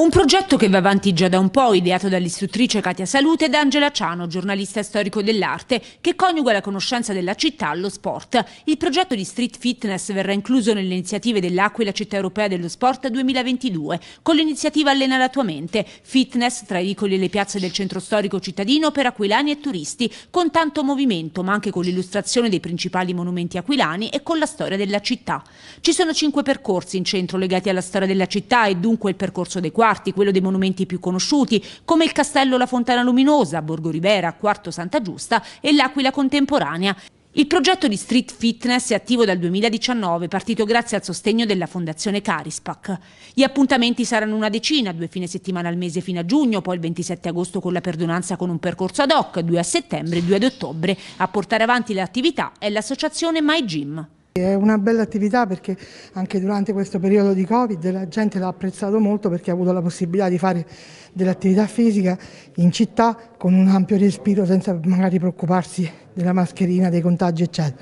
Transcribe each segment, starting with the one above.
Un progetto che va avanti già da un po', ideato dall'istruttrice Katia Salute ed Angela Ciano, giornalista storico dell'arte, che coniuga la conoscenza della città allo sport. Il progetto di street fitness verrà incluso nelle iniziative dell'Aquila Città Europea dello Sport 2022, con l'iniziativa Allena la tua mente, fitness tra i vicoli e le piazze del centro storico cittadino per aquilani e turisti, con tanto movimento, ma anche con l'illustrazione dei principali monumenti aquilani e con la storia della città. Ci sono cinque percorsi in centro legati alla storia della città e dunque il percorso dei quadri quarti, quello dei monumenti più conosciuti, come il castello La Fontana Luminosa, Borgo Ribera, Quarto Santa Giusta e l'Aquila Contemporanea. Il progetto di Street Fitness è attivo dal 2019, partito grazie al sostegno della Fondazione Carispac. Gli appuntamenti saranno una decina, due fine settimana al mese fino a giugno, poi il 27 agosto con la perdonanza con un percorso ad hoc, due a settembre e due ad ottobre. A portare avanti l'attività è l'associazione My Gym. È una bella attività perché anche durante questo periodo di Covid la gente l'ha apprezzato molto perché ha avuto la possibilità di fare dell'attività fisica in città con un ampio respiro senza magari preoccuparsi della mascherina, dei contagi eccetera.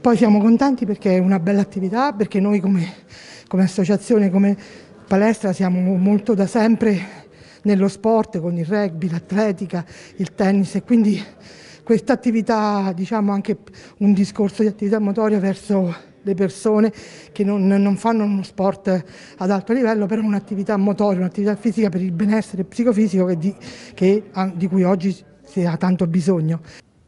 Poi siamo contenti perché è una bella attività, perché noi come, come associazione, come palestra siamo molto da sempre nello sport con il rugby, l'atletica, il tennis e quindi questa attività, diciamo anche un discorso di attività motoria verso le persone che non, non, fanno uno sport ad alto livello, però un'attività motoria, un'attività fisica per il benessere psicofisico che di, che, ah, di cui oggi si ha tanto bisogno.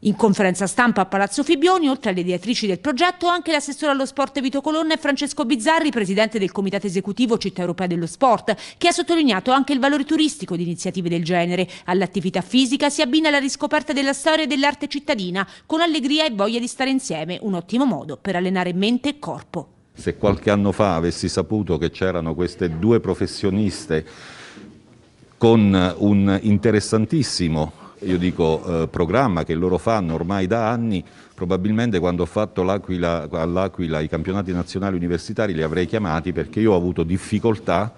In conferenza stampa a Palazzo Fibioni, oltre alle ideatrici del progetto, anche l'assessore allo sport Vito Colonna e Francesco Bizzarri, presidente del comitato esecutivo Città Europea dello Sport, che ha sottolineato anche il valore turistico di iniziative del genere. All'attività fisica si abbina la riscoperta della storia e dell'arte cittadina, con allegria e voglia di stare insieme, un ottimo modo per allenare mente e corpo. Se qualche anno fa avessi saputo che c'erano queste due professioniste con un interessantissimo io dico eh, programma che loro fanno ormai da anni, probabilmente quando ho fatto all'Aquila i campionati nazionali universitari li avrei chiamati perché io ho avuto difficoltà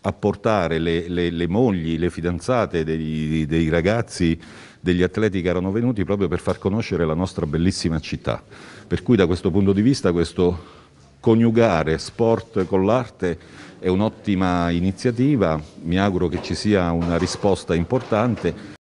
a portare le, le, le mogli, le fidanzate dei, dei ragazzi degli atleti che erano venuti proprio per far conoscere la nostra bellissima città. Per cui da questo punto di vista questo coniugare sport con l'arte è un'ottima iniziativa, mi auguro che ci sia una risposta importante